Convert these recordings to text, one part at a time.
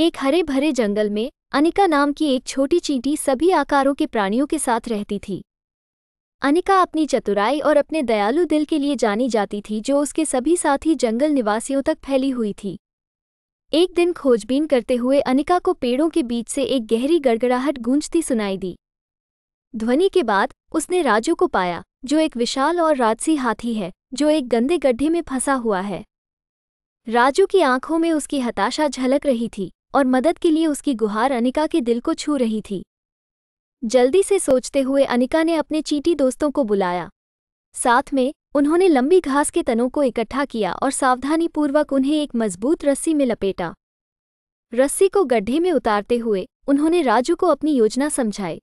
एक हरे भरे जंगल में अनिका नाम की एक छोटी चींटी सभी आकारों के प्राणियों के साथ रहती थी अनिका अपनी चतुराई और अपने दयालु दिल के लिए जानी जाती थी जो उसके सभी साथी जंगल निवासियों तक फैली हुई थी एक दिन खोजबीन करते हुए अनिका को पेड़ों के बीच से एक गहरी गड़गड़ाहट गूंजती सुनाई दी ध्वनि के बाद उसने राजू को पाया जो एक विशाल और राजसी हाथी है जो एक गंदे गड्ढे में फंसा हुआ है राजू की आंखों में उसकी हताशा झलक रही थी और मदद के लिए उसकी गुहार अनिका के दिल को छू रही थी जल्दी से सोचते हुए अनिका ने अपने चीटी दोस्तों को बुलाया साथ में उन्होंने लंबी घास के तनों को इकट्ठा किया और सावधानीपूर्वक उन्हें एक मजबूत रस्सी में लपेटा रस्सी को गड्ढे में उतारते हुए उन्होंने राजू को अपनी योजना समझाई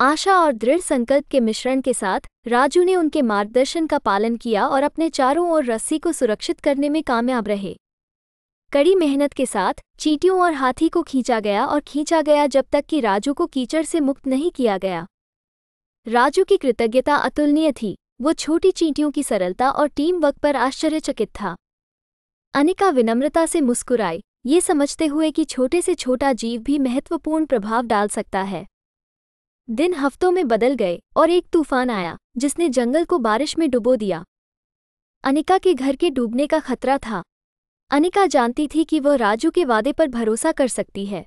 आशा और दृढ़ संकल्प के मिश्रण के साथ राजू ने उनके मार्गदर्शन का पालन किया और अपने चारों ओर रस्सी को सुरक्षित करने में कामयाब रहे कड़ी मेहनत के साथ चींटियों और हाथी को खींचा गया और खींचा गया जब तक कि राजू को कीचड़ से मुक्त नहीं किया गया राजू की कृतज्ञता अतुलनीय थी वो छोटी चींटियों की सरलता और टीम वर्क पर आश्चर्यचकित था अनिका विनम्रता से मुस्कुराई ये समझते हुए कि छोटे से छोटा जीव भी महत्वपूर्ण प्रभाव डाल सकता है दिन हफ्तों में बदल गए और एक तूफान आया जिसने जंगल को बारिश में डुबो दिया अनिका के घर के डूबने का खतरा था अनिका जानती थी कि वह राजू के वादे पर भरोसा कर सकती है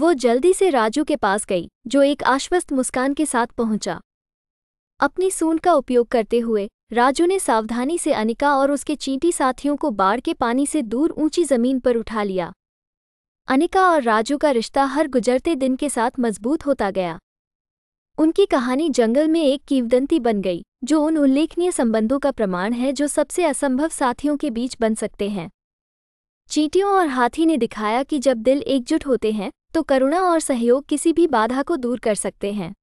वो जल्दी से राजू के पास गई जो एक आश्वस्त मुस्कान के साथ पहुंचा अपनी सून का उपयोग करते हुए राजू ने सावधानी से अनिका और उसके चींटी साथियों को बाढ़ के पानी से दूर ऊंची जमीन पर उठा लिया अनिका और राजू का रिश्ता हर गुजरते दिन के साथ मजबूत होता गया उनकी कहानी जंगल में एक कीवदंती बन गई जो उन उल्लेखनीय संबंधों का प्रमाण है जो सबसे असंभव साथियों के बीच बन सकते हैं चींटियों और हाथी ने दिखाया कि जब दिल एकजुट होते हैं तो करुणा और सहयोग किसी भी बाधा को दूर कर सकते हैं